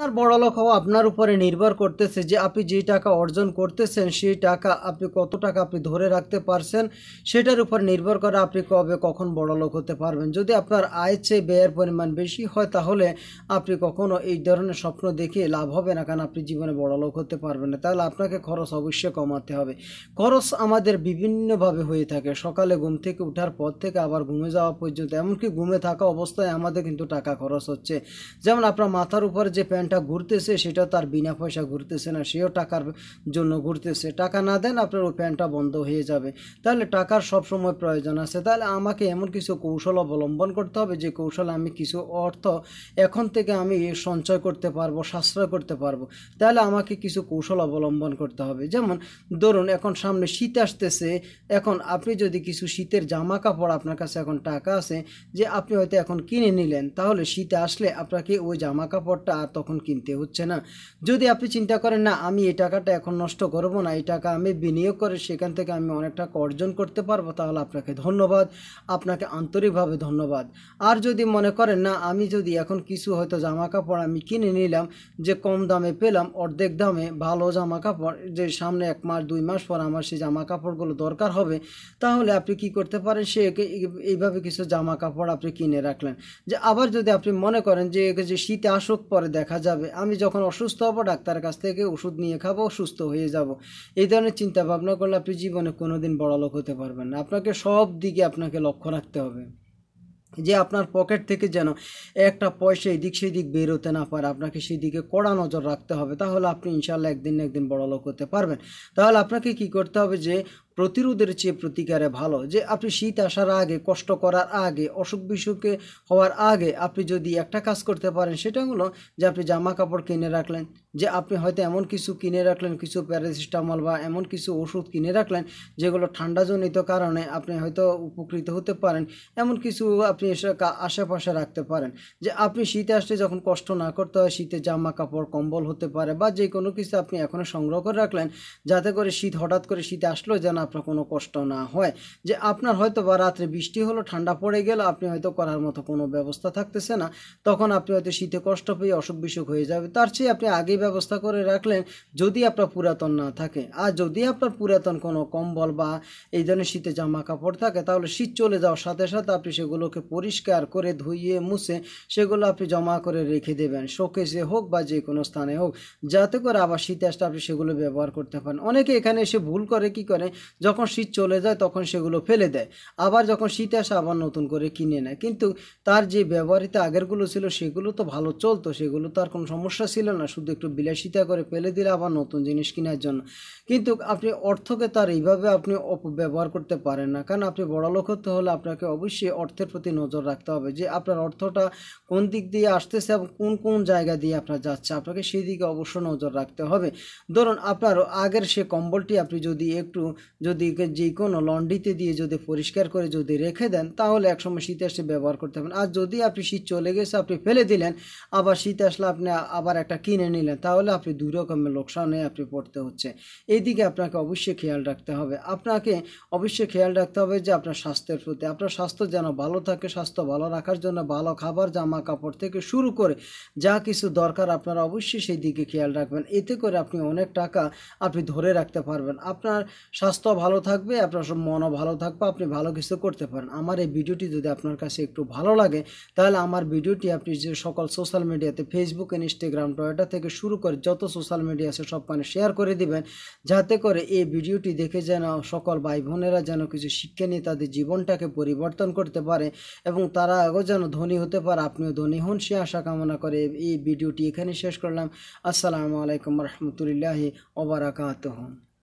আপনার বড়লোক হওয়া আপনার উপরে নির্ভর করতেছে যে আপনি যে টাকা অর্জন করতেছেন সেই টাকা আপনি কত টাকা আপনি ধরে রাখতে পারছেন সেটার উপর নির্ভর করে আপনি কবে কখন বড়লোক হতে পারবেন যদি আপনার আয় চেয়ে ব্যয়ের পরিমাণ বেশি হয় তাহলে আপনি কখনো এই ধরনের স্বপ্ন দেখে লাভ হবে না কারণ আপনি জীবনে বড়লোক হতে পারবেন না তাহলে আপনাকে খরচ অবশ্যই কমাতে হবে খরচ আমাদের বিভিন্নভাবে হয়ে থাকে সকালে ঘুম থেকে ওঠার পর থেকে আবার ঘুমে যাওয়া পর্যন্ত এমনকি ঘুমে থাকা অবস্থায় আমাদের কিন্তু টাকা খরচ হচ্ছে যেমন আপনার মাথার উপর যে প্যান্ট ট্রিটমেন্টটা ঘুরতেছে সেটা তার বিনা পয়সা ঘুরতেছে না সেও টাকার জন্য ঘুরতেছে টাকা না দেন আপনার ওই প্যান্টটা বন্ধ হয়ে যাবে তাহলে টাকার সবসময় প্রয়োজন আছে তাহলে আমাকে এমন কিছু কৌশল অবলম্বন করতে হবে যে কৌশল আমি কিছু অর্থ এখন থেকে আমি সঞ্চয় করতে পারবো সাশ্রয় করতে পারবো তাহলে আমাকে কিছু কৌশল অবলম্বন করতে হবে যেমন ধরুন এখন সামনে শীত আসতেছে এখন আপনি যদি কিছু শীতের জামা কাপড় আপনার কাছে এখন টাকা আছে যে আপনি হয়তো এখন কিনে নিলেন তাহলে শীতে আসলে আপনাকে ওই জামা কাপড়টা আর তখন কিনতে হচ্ছে না যদি আপনি চিন্তা করেন না আমি এই টাকাটা এখন নষ্ট করব না এই টাকা আমি বিনিয়োগ করে সেখান থেকে আমি অনেক টাকা অর্জন করতে পারবো তাহলে আপনাকে ধন্যবাদ আপনাকে আন্তরিকভাবে ধন্যবাদ আর যদি মনে করেন না আমি যদি এখন কিছু হয়তো জামা কাপড় আমি কিনে নিলাম যে কম দামে পেলাম অর্ধেক দামে ভালো জামা কাপড় যে সামনে এক মাস দুই মাস পর আমার সেই জামা কাপড়গুলো দরকার হবে তাহলে আপনি কি করতে পারেন সে এইভাবে কিছু জামা কাপড় আপনি কিনে রাখলেন যে আবার যদি আপনি মনে করেন যে যে শীতে আসুক পরে দেখা যায় যাবে আমি যখন অসুস্থ হব ডাক্তারের কাছ থেকে ওষুধ নিয়ে খাবো সুস্থ হয়ে যাব এই ধরনের চিন্তা ভাবনা করলে আপনি জীবনে কোনো দিন বড়লোক হতে পারবেন না আপনাকে সব দিকে আপনাকে লক্ষ্য রাখতে হবে যে আপনার পকেট থেকে যেন একটা পয়সা এদিক সেদিক বেরোতে না পারে আপনাকে সেদিকে কড়া নজর রাখতে হবে তাহলে আপনি ইনশাল্লাহ একদিন না একদিন বড় লোক হতে পারবেন তাহলে আপনাকে কি করতে হবে যে প্রতিরোধের চেয়ে প্রতিকারে ভালো যে আপনি শীত আসার আগে কষ্ট করার আগে অসুখ বিসুখে হওয়ার আগে আপনি যদি একটা কাজ করতে পারেন সেটা হলো যে আপনি জামা কাপড় কিনে রাখলেন যে আপনি হয়তো এমন কিছু কিনে রাখলেন কিছু প্যারাসিটামল বা এমন কিছু ওষুধ কিনে রাখলেন যেগুলো ঠান্ডাজনিত কারণে আপনি হয়তো উপকৃত হতে পারেন এমন কিছু আপনি আশেপাশে রাখতে পারেন যে আপনি শীতে আসলে যখন কষ্ট না করতে হয় শীতে জামা কাপড় কম্বল হতে পারে বা যে কোনো কিছু আপনি এখনও সংগ্রহ করে রাখলেন যাতে করে শীত হঠাৎ করে শীত আসলো যেন আপনার কোনো কষ্ট না হয় যে আপনার হয়তো বা রাত্রে বৃষ্টি হলো ঠান্ডা পড়ে গেল আপনি হয়তো করার মতো কোনো ব্যবস্থা থাকতেছে না তখন আপনি হয়তো শীতে কষ্ট পেয়ে অসুখ বিসুখ হয়ে যাবে তার চেয়ে আপনি আগেই ব্যবস্থা করে রাখলেন যদি আপনার পুরাতন না থাকে আর যদি আপনার পুরাতন কোনো কম্বল বা এই ধরনের শীতে জামা কাপড় থাকে তাহলে শীত চলে যাওয়ার সাথে সাথে আপনি সেগুলোকে পরিষ্কার করে ধুইয়ে মুছে সেগুলো আপনি জমা করে রেখে দেবেন শোকেজে হোক বা যে কোনো স্থানে হোক যাতে করে আবার শীতে আসতে আপনি সেগুলো ব্যবহার করতে পারেন অনেকে এখানে এসে ভুল করে কি করে যখন শীত চলে যায় তখন সেগুলো ফেলে দেয় আবার যখন শীত আসে আবার নতুন করে কিনে নেয় কিন্তু তার যে ব্যবহৃত আগেরগুলো ছিল সেগুলো তো ভালো চলতো সেগুলো তো আর কোনো সমস্যা ছিল না শুধু একটু বিলাসিতা করে ফেলে দিলে আবার নতুন জিনিস কেনার জন্য কিন্তু আপনি অর্থকে তার এইভাবে আপনি অপব্যবহার করতে পারেন না কারণ আপনি বড়লোক হতে হলে আপনাকে অবশ্যই অর্থের প্রতি নজর রাখতে হবে যে আপনার অর্থটা কোন দিক দিয়ে আসতেছে এবং কোন কোন জায়গা দিয়ে আপনার যাচ্ছে আপনাকে সেই দিকে অবশ্য নজর রাখতে হবে ধরুন আপনার আগের সে কম্বলটি আপনি যদি একটু যদি যে কোনো লন্ড্রিতে দিয়ে যদি পরিষ্কার করে যদি রেখে দেন তাহলে একসময় শীত আসলে ব্যবহার করতে হবে আর যদি আপনি শীত চলে গেছে আপনি ফেলে দিলেন আবার শীত আসলে আপনি আবার একটা কিনে নিলেন তাহলে আপনি দুই রকমের লোকসানে আপনি পড়তে হচ্ছে এইদিকে আপনাকে অবশ্যই খেয়াল রাখতে হবে আপনাকে অবশ্যই খেয়াল রাখতে হবে যে আপনার স্বাস্থ্যের প্রতি আপনার স্বাস্থ্য যেন ভালো থাকে স্বাস্থ্য ভালো রাখার জন্য ভালো খাবার জামা কাপড় থেকে শুরু করে যা কিছু দরকার আপনারা অবশ্যই সেই দিকে খেয়াল রাখবেন এতে করে আপনি অনেক টাকা আপনি ধরে রাখতে পারবেন আপনার স্বাস্থ্য ভালো থাকবে আপনার সব মনও ভালো থাকবে আপনি ভালো কিছু করতে পারেন আমার এই ভিডিওটি যদি আপনার কাছে একটু ভালো লাগে তাহলে আমার ভিডিওটি আপনি যে সকল সোশ্যাল মিডিয়াতে ফেসবুক ইনস্টাগ্রাম টয়েটা থেকে শুরু করে যত সোশ্যাল মিডিয়া আছে মানে শেয়ার করে দিবেন যাতে করে এই ভিডিওটি দেখে যেন সকল ভাই বোনেরা যেন কিছু শিক্ষা নিয়ে তাদের জীবনটাকে পরিবর্তন করতে পারে এবং তারা আগেও যেন ধনী হতে পারে আপনিও ধনী হন সে আশা কামনা করে এই ভিডিওটি এখানে শেষ করলাম আসসালামু আলাইকুম রহমতুলিল্লাহি ওবরাকাতহ